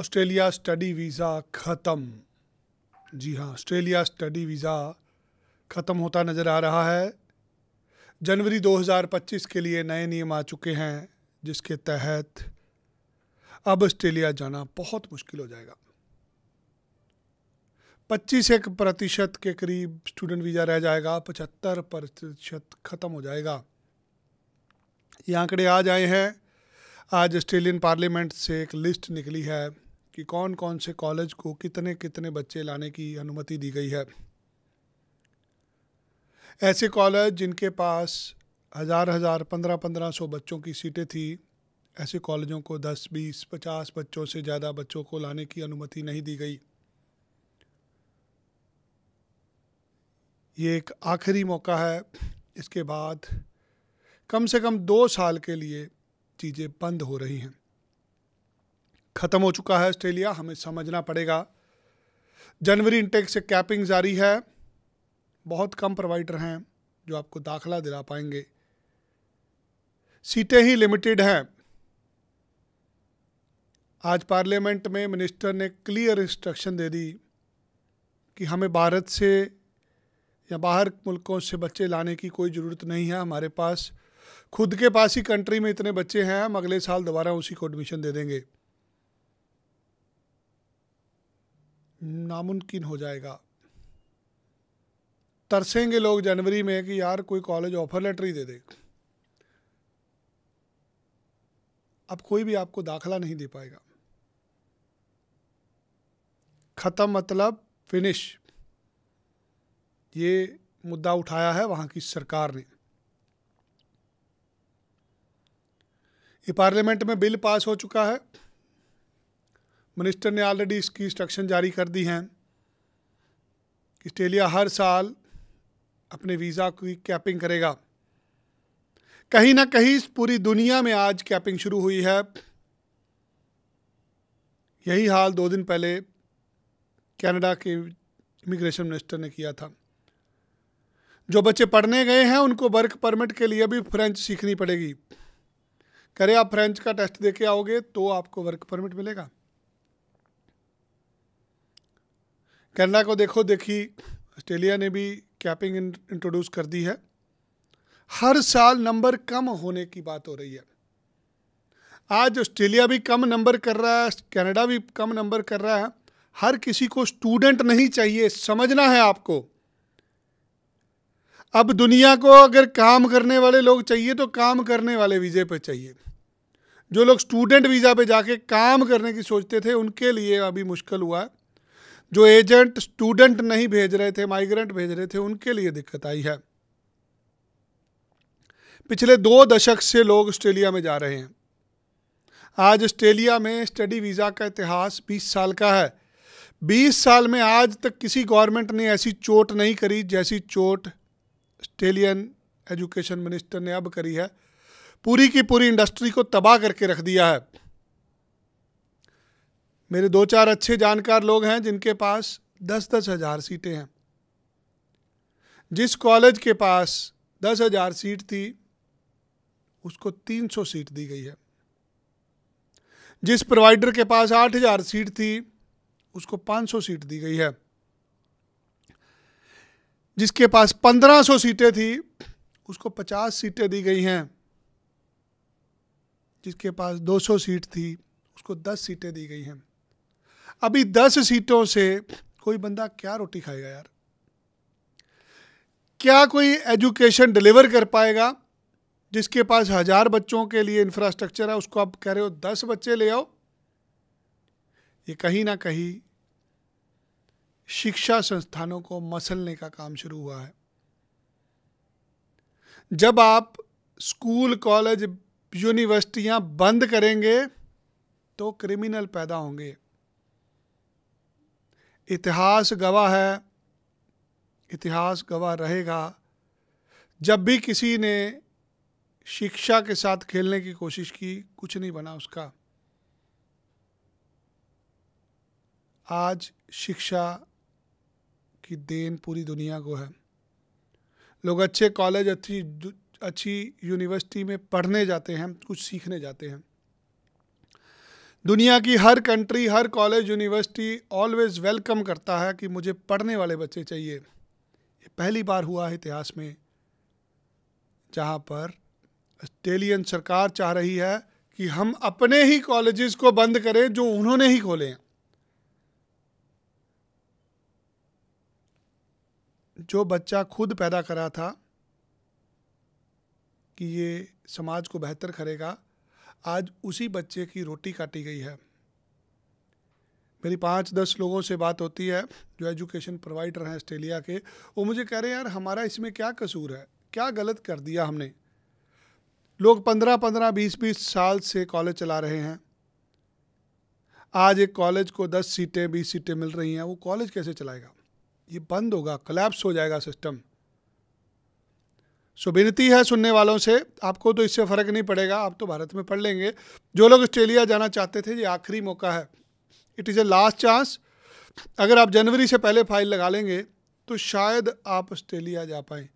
Australia study visa ख़त्म जी हाँ Australia study visa ख़त्म होता नज़र आ रहा है जनवरी 2025 के लिए नए नियम आ चुके हैं जिसके तहत अब ऑस्ट्रेलिया जाना बहुत मुश्किल हो जाएगा पच्चीस एक प्रतिशत के करीब स्टूडेंट वीज़ा रह जाएगा पचहत्तर प्रतिशत ख़त्म हो जाएगा ये आंकड़े आज आए हैं आज ऑस्ट्रेलियन पार्लियामेंट से एक लिस्ट निकली है कि कौन कौन से कॉलेज को कितने कितने बच्चे लाने की अनुमति दी गई है ऐसे कॉलेज जिनके पास हज़ार हज़ार पंद्रह पंद्रह सौ बच्चों की सीटें थी ऐसे कॉलेजों को दस बीस पचास बच्चों से ज़्यादा बच्चों को लाने की अनुमति नहीं दी गई ये एक आखिरी मौका है इसके बाद कम से कम दो साल के लिए चीज़ें बंद हो रही हैं ख़त्म हो चुका है ऑस्ट्रेलिया हमें समझना पड़ेगा जनवरी इंटेक से कैपिंग जारी है बहुत कम प्रोवाइडर हैं जो आपको दाखला दिला पाएंगे सीटें ही लिमिटेड हैं आज पार्लियामेंट में मिनिस्टर ने क्लियर इंस्ट्रक्शन दे दी कि हमें भारत से या बाहर मुल्कों से बच्चे लाने की कोई ज़रूरत नहीं है हमारे पास खुद के पास ही कंट्री में इतने बच्चे हैं हम अगले साल दोबारा उसी को एडमिशन दे देंगे नामुमकिन हो जाएगा तरसेंगे लोग जनवरी में कि यार कोई कॉलेज ऑफर लेटर ही दे दे अब कोई भी आपको दाखला नहीं दे पाएगा ख़त्म मतलब फिनिश ये मुद्दा उठाया है वहां की सरकार ने ये पार्लियामेंट में बिल पास हो चुका है मिनिस्टर ने ऑलरेडी इसकी इंस्ट्रक्शन जारी कर दी हैं कि ऑस्ट्रेलिया हर साल अपने वीज़ा की कैपिंग करेगा कहीं ना कहीं पूरी दुनिया में आज कैपिंग शुरू हुई है यही हाल दो दिन पहले कनाडा के इमिग्रेशन मिनिस्टर ने किया था जो बच्चे पढ़ने गए हैं उनको वर्क परमिट के लिए भी फ्रेंच सीखनी पड़ेगी करे आप फ्रेंच का टेस्ट दे के आओगे तो आपको वर्क परमिट मिलेगा कनाडा को देखो देखी ऑस्ट्रेलिया ने भी कैपिंग इंट्रोड्यूस कर दी है हर साल नंबर कम होने की बात हो रही है आज ऑस्ट्रेलिया भी कम नंबर कर रहा है कनाडा भी कम नंबर कर रहा है हर किसी को स्टूडेंट नहीं चाहिए समझना है आपको अब दुनिया को अगर काम करने वाले लोग चाहिए तो काम करने वाले वीज़े पे चाहिए जो लोग स्टूडेंट वीज़ा पे जाके काम करने की सोचते थे उनके लिए अभी मुश्किल हुआ है जो एजेंट स्टूडेंट नहीं भेज रहे थे माइग्रेंट भेज रहे थे उनके लिए दिक्कत आई है पिछले दो दशक से लोग ऑस्ट्रेलिया में जा रहे हैं आज ऑस्ट्रेलिया में स्टडी वीज़ा का इतिहास 20 साल का है 20 साल में आज तक किसी गवर्नमेंट ने ऐसी चोट नहीं करी जैसी चोट ऑस्ट्रेलियन एजुकेशन मिनिस्टर ने अब करी है पूरी की पूरी इंडस्ट्री को तबाह करके रख दिया है मेरे दो चार अच्छे जानकार लोग हैं जिनके पास दस दस हज़ार सीटें हैं जिस कॉलेज के पास दस हज़ार सीट थी उसको तीन सौ सीट दी गई है जिस प्रोवाइडर के पास आठ हज़ार सीट थी उसको पाँच सौ सीट दी गई है जिसके पास पंद्रह सौ सीटें थी उसको पचास सीटें दी गई हैं जिसके पास दो सौ सीट थी उसको दस सीटें दी गई हैं अभी दस सीटों से कोई बंदा क्या रोटी खाएगा यार क्या कोई एजुकेशन डिलीवर कर पाएगा जिसके पास हज़ार बच्चों के लिए इंफ्रास्ट्रक्चर है उसको आप कह रहे हो दस बच्चे ले आओ ये कहीं ना कहीं शिक्षा संस्थानों को मसलने का काम शुरू हुआ है जब आप स्कूल कॉलेज यूनिवर्सिटियां बंद करेंगे तो क्रिमिनल पैदा होंगे इतिहास गवाह है इतिहास गवाह रहेगा जब भी किसी ने शिक्षा के साथ खेलने की कोशिश की कुछ नहीं बना उसका आज शिक्षा की देन पूरी दुनिया को है लोग अच्छे कॉलेज अच्छी अच्छी यूनिवर्सिटी में पढ़ने जाते हैं कुछ सीखने जाते हैं दुनिया की हर कंट्री हर कॉलेज यूनिवर्सिटी ऑलवेज वेलकम करता है कि मुझे पढ़ने वाले बच्चे चाहिए ये पहली बार हुआ है इतिहास में जहाँ पर ऑस्ट्रेलियन सरकार चाह रही है कि हम अपने ही कॉलेजेस को बंद करें जो उन्होंने ही खोले हैं जो बच्चा खुद पैदा करा था कि ये समाज को बेहतर करेगा आज उसी बच्चे की रोटी काटी गई है मेरी पाँच दस लोगों से बात होती है जो एजुकेशन प्रोवाइडर हैं ऑस्ट्रेलिया के वो मुझे कह रहे हैं यार हमारा इसमें क्या कसूर है क्या गलत कर दिया हमने लोग पंद्रह पंद्रह बीस बीस साल से कॉलेज चला रहे हैं आज एक कॉलेज को दस सीटें बीस सीटें मिल रही हैं वो कॉलेज कैसे चलाएगा ये बंद होगा कलेप्स हो जाएगा सिस्टम सो विनती है सुनने वालों से आपको तो इससे फ़र्क नहीं पड़ेगा आप तो भारत में पढ़ लेंगे जो लोग ऑस्ट्रेलिया जाना चाहते थे ये आखिरी मौका है it is a last chance अगर आप जनवरी से पहले फाइल लगा लेंगे तो शायद आप ऑस्ट्रेलिया जा पाए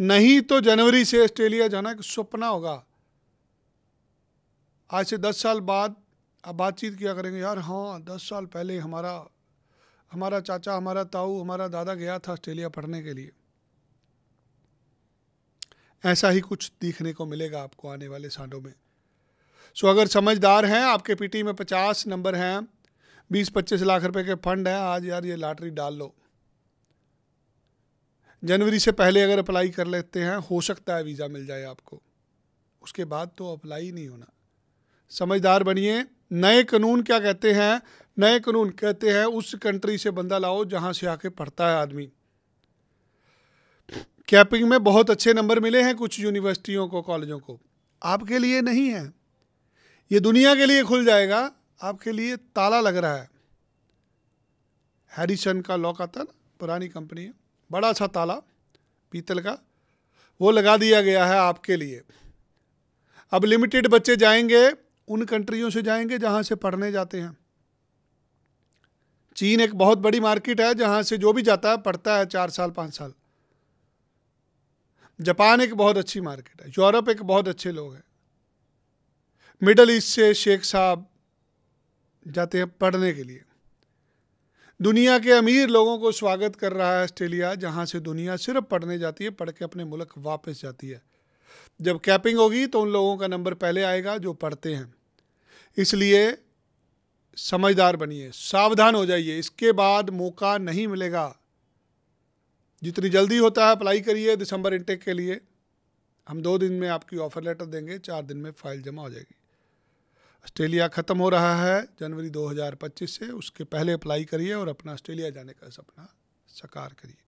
नहीं तो जनवरी से ऑस्ट्रेलिया जाना एक सपना होगा आज से दस साल बाद आप बातचीत किया करेंगे यार हाँ दस साल पहले हमारा हमारा चाचा हमारा ताऊ हमारा दादा गया था ऑस्ट्रेलिया पढ़ने के लिए ऐसा ही कुछ देखने को मिलेगा आपको आने वाले सालों में सो अगर समझदार हैं आपके पीटी में पचास नंबर हैं बीस पच्चीस लाख रुपए के फंड हैं आज यार ये लॉटरी डाल लो जनवरी से पहले अगर अप्लाई कर लेते हैं हो सकता है वीज़ा मिल जाए आपको उसके बाद तो अप्लाई नहीं होना समझदार बनिए नए कानून क्या कहते हैं नए कानून कहते हैं उस कंट्री से बंदा लाओ जहाँ से आके पढ़ता है आदमी कैपिंग में बहुत अच्छे नंबर मिले हैं कुछ यूनिवर्सिटियों को कॉलेजों को आपके लिए नहीं है ये दुनिया के लिए खुल जाएगा आपके लिए ताला लग रहा है हैरिसन का लॉक आता ना पुरानी कंपनी है बड़ा सा ताला पीतल का वो लगा दिया गया है आपके लिए अब लिमिटेड बच्चे जाएंगे उन कंट्रियों से जाएंगे जहाँ से पढ़ने जाते हैं चीन एक बहुत बड़ी मार्केट है जहाँ से जो भी जाता है पढ़ता है चार साल पाँच साल जापान एक बहुत अच्छी मार्केट है यूरोप एक बहुत अच्छे लोग हैं मिडल ईस्ट से शेख साहब जाते हैं पढ़ने के लिए दुनिया के अमीर लोगों को स्वागत कर रहा है ऑस्ट्रेलिया जहाँ से दुनिया सिर्फ पढ़ने जाती है पढ़ के अपने मुल्क वापस जाती है जब कैपिंग होगी तो उन लोगों का नंबर पहले आएगा जो पढ़ते हैं इसलिए समझदार बनिए सावधान हो जाइए इसके बाद मौका नहीं मिलेगा जितनी जल्दी होता है अप्लाई करिए दिसंबर इनटेक के लिए हम दो दिन में आपकी ऑफ़र लेटर देंगे चार दिन में फाइल जमा हो जाएगी ऑस्ट्रेलिया ख़त्म हो रहा है जनवरी 2025 से उसके पहले अप्लाई करिए और अपना ऑस्ट्रेलिया जाने का सपना साकार करिए